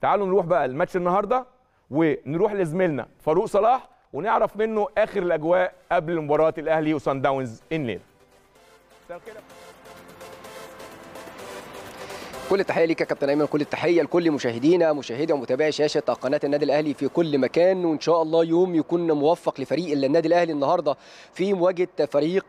تعالوا نروح بقى الماتش النهارده ونروح لزميلنا فاروق صلاح ونعرف منه اخر الاجواء قبل مباراه الاهلي وسان داونز الليله كل التحيه ليك يا كابتن ايمن كل التحيه لكل مشاهدينا مشاهدي ومتابعي شاشه قناه النادي الاهلي في كل مكان وان شاء الله يوم يكون موفق لفريق النادي الاهلي النهارده في مواجهه فريق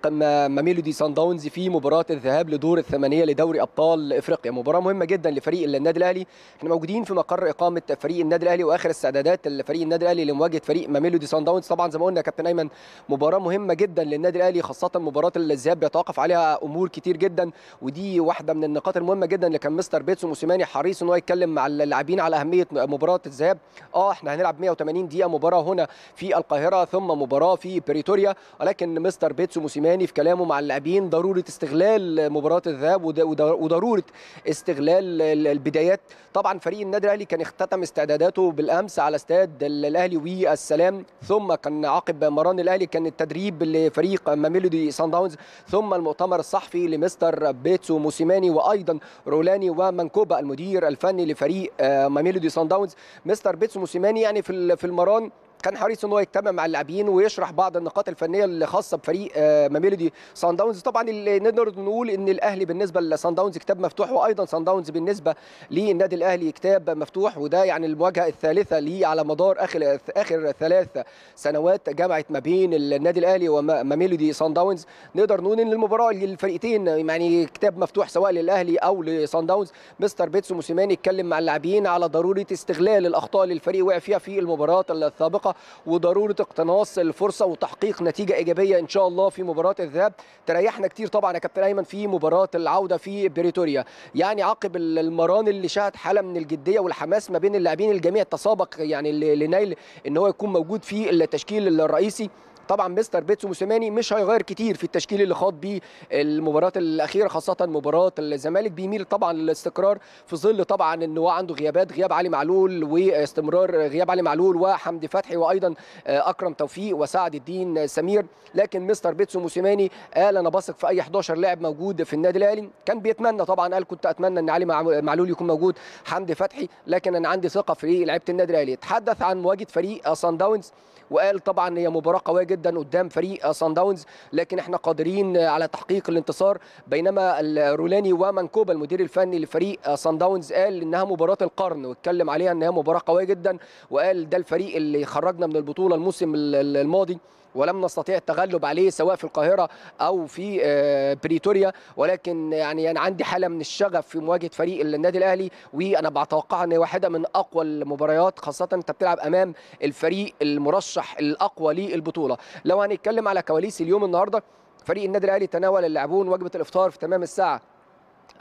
ميلودي سان داونز في مباراه الذهاب لدور الثمانيه لدوري ابطال افريقيا مباراه مهمه جدا لفريق النادي الاهلي احنا موجودين في مقر اقامه فريق النادي الاهلي واخر استعدادات لفريق النادي الاهلي لمواجهه فريق ميلودي سان داونز طبعا زي ما قلنا يا كابتن ايمن مباراه مهمه جدا للنادي الاهلي خاصه مباراه الذهاب بيتوقف عليها امور كتير جدا ودي واحده من النقاط المهمه جدا اللي كان مستر بيتسو موسيماني حريص ان هو يتكلم مع اللاعبين على اهميه مباراه الذهاب اه احنا هنلعب 180 دقيقه مباراه هنا في القاهره ثم مباراه في بريتوريا ولكن مستر بيتسو موسيماني في كلامه مع اللاعبين ضروره استغلال مباراه الذهاب وضروره استغلال البدايات طبعا فريق النادي الاهلي كان اختتم استعداداته بالامس على استاد الاهلي والسلام ثم كان عقب مران الاهلي كان التدريب لفريق ميلودي سان داونز ثم المؤتمر الصحفي لمستر بيتسو موسيماني وايضا رولاني ومنكوبا المدير الفني لفريق آه، ميلودي سان داونز مستر بيتسو موسيماني يعني في المران كان حريص ان هو يجتمع مع اللاعبين ويشرح بعض النقاط الفنيه الخاصه بفريق آه، ميلودي سان داونز طبعا نقدر نقول ان الاهلي بالنسبه لسان داونز كتاب مفتوح وايضا سان داونز بالنسبه للنادي الاهلي كتاب مفتوح وده يعني المواجهه الثالثه لي على مدار اخر اخر ثلاث سنوات جمعت ما بين النادي الاهلي وميلودي سان داونز نقدر نقول ان المباراه للفريقتين يعني كتاب مفتوح سواء للاهلي او لسان داونز مستر بيتسو موسيماني اتكلم مع اللاعبين على ضروره استغلال الاخطاء اللي الفريق وقع فيها في المباراه السابقه وضروره اقتناص الفرصه وتحقيق نتيجه ايجابيه ان شاء الله في مباراه الذهاب تريحنا كتير طبعا يا كابتن ايمن في مباراه العوده في بريتوريا يعني عقب المران اللي شهد حاله من الجديه والحماس ما بين اللاعبين الجميع تسابق يعني لنيل ان هو يكون موجود في التشكيل الرئيسي طبعا مستر بيتسو موسيماني مش هيغير كتير في التشكيل اللي خاض بيه المباراه الاخيره خاصه مباراه الزمالك بيميل طبعا للاستقرار في ظل طبعا ان هو عنده غيابات غياب علي معلول واستمرار غياب علي معلول وحمدي فتحي وايضا آه، اكرم توفيق وسعد الدين سمير لكن مستر بيتسو موسيماني قال انا بثق في اي 11 لاعب موجود في النادي الاهلي كان بيتمنى طبعا قال كنت اتمنى ان علي معلول يكون موجود حمدي فتحي لكن انا عندي ثقه في لعيبه النادي الاهلي تحدث عن مواجهه فريق سان داونز وقال طبعا هي مباراه قويه جدا جدا قدام فريق سان داونز لكن احنا قادرين على تحقيق الانتصار بينما الرولاني ومنكوبا المدير الفني لفريق سان داونز قال انها مباراه القرن واتكلم عليها انها مباراه قويه جدا وقال ده الفريق اللي خرجنا من البطوله الموسم الماضي ولم نستطيع التغلب عليه سواء في القاهره او في آه، بريتوريا ولكن يعني انا عندي حاله من الشغف في مواجهه فريق النادي الاهلي وانا بتوقع ان واحده من اقوى المباريات خاصه انت بتلعب امام الفريق المرشح الاقوى للبطوله لو هنتكلم على كواليس اليوم النهارده فريق النادي الاهلي تناول اللاعبون وجبه الافطار في تمام الساعه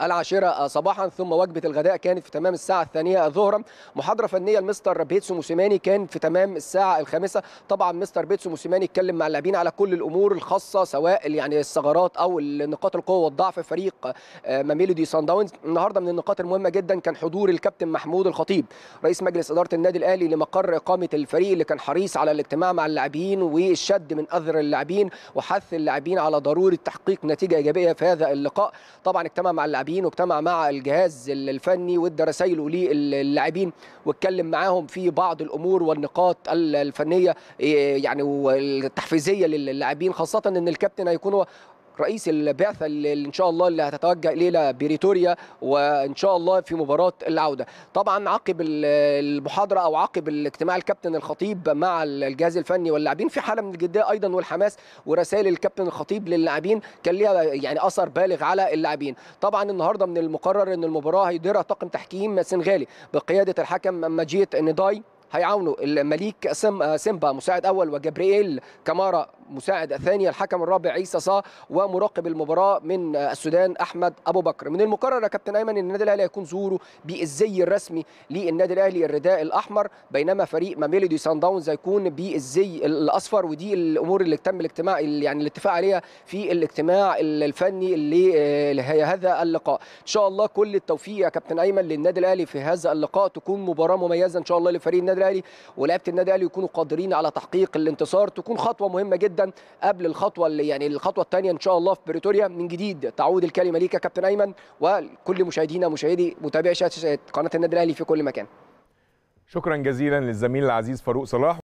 العاشرة صباحا ثم وجبة الغداء كانت في تمام الساعة الثانية ظهرا محاضرة فنية لمستر بيتسو موسيماني كان في تمام الساعة الخامسة طبعا مستر بيتسو موسيماني اتكلم مع اللاعبين على كل الأمور الخاصة سواء يعني الثغرات أو نقاط القوة والضعف فريق آه، ماميلودي سان داونز النهاردة من النقاط المهمة جدا كان حضور الكابتن محمود الخطيب رئيس مجلس إدارة النادي الأهلي لمقر إقامة الفريق اللي كان حريص على الاجتماع مع اللاعبين والشد من أذر اللاعبين وحث اللاعبين على ضرورة تحقيق نتيجة إيجابية في هذا اللقاء طبعا اجتمع مع اللاعبين واجتمع مع الجهاز الفني وادى رسائله للاعبين واتكلم معاهم في بعض الامور والنقاط الفنيه إيه، يعني والتحفيزيه للاعبين خاصه ان الكابتن هيكون رئيس البعثه اللي ان شاء الله اللي هتتوجه الى بريتوريا وان شاء الله في مباراه العوده طبعا عقب المحاضره او عقب الاجتماع الكابتن الخطيب مع الجهاز الفني واللاعبين في حاله من الجديه ايضا والحماس ورسائل الكابتن الخطيب للاعبين كان ليها يعني اثر بالغ على اللاعبين طبعا النهارده من المقرر ان المباراه هيديرها طاقم تحكيم سنغالي بقياده الحكم مجيت نداي هيعاونوا المليك سيمبا مساعد اول وجبرييل كمارا مساعد الثاني الحكم الرابع عيسى صا ومراقب المباراه من السودان احمد ابو بكر من المقرر يا كابتن ايمن ان النادي الاهلي هيكون ظهوره بالزي الرسمي للنادي الاهلي الرداء الاحمر بينما فريق ماميلدي سان داونز هيكون بالزي الاصفر ودي الامور اللي تم الاجتماع يعني الاتفاق عليها في الاجتماع الفني اللي آه، لهذا اللقاء ان شاء الله كل التوفيق يا كابتن ايمن للنادي الاهلي في هذا اللقاء تكون مباراه مميزه ان شاء الله لفريق النادي الاهلي ولعبة النادي الاهلي يكونوا قادرين على تحقيق الانتصار تكون خطوه مهمه جدا جدا قبل الخطوه اللي يعني الخطوه الثانيه ان شاء الله في بريتوريا من جديد تعود الكلمه ليك كابتن ايمن وكل مشاهدينا مشاهدي متابعي شاشه قناه النادي الاهلي في كل مكان شكرا جزيلا للزميل العزيز فاروق صلاح